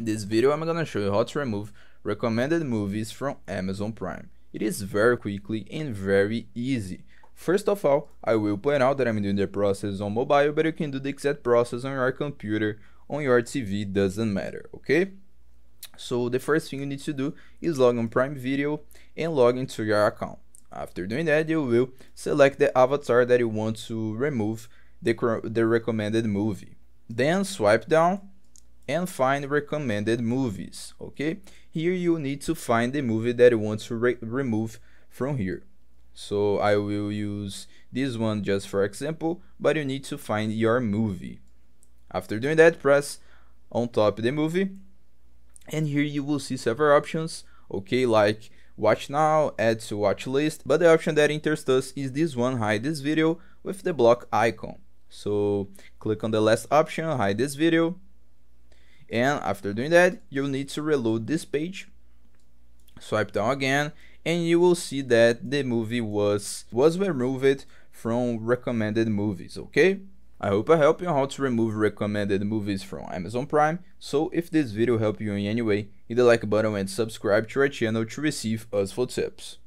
In this video I'm gonna show you how to remove recommended movies from Amazon Prime. It is very quickly and very easy. First of all, I will point out that I'm doing the process on mobile, but you can do the exact process on your computer, on your TV, doesn't matter, okay? So the first thing you need to do is log on Prime Video and log into your account. After doing that, you will select the avatar that you want to remove the, the recommended movie. Then swipe down and find recommended movies, okay? Here you need to find the movie that you want to re remove from here. So I will use this one just for example, but you need to find your movie. After doing that, press on top of the movie. And here you will see several options, okay, like watch now, add to watch list, but the option that interests us is this one, hide this video with the block icon. So click on the last option, hide this video, and after doing that you'll need to reload this page swipe down again and you will see that the movie was was removed from recommended movies okay I hope I helped you how to remove recommended movies from Amazon Prime, so if this video helped you in any way, hit the like button and subscribe to our channel to receive useful tips.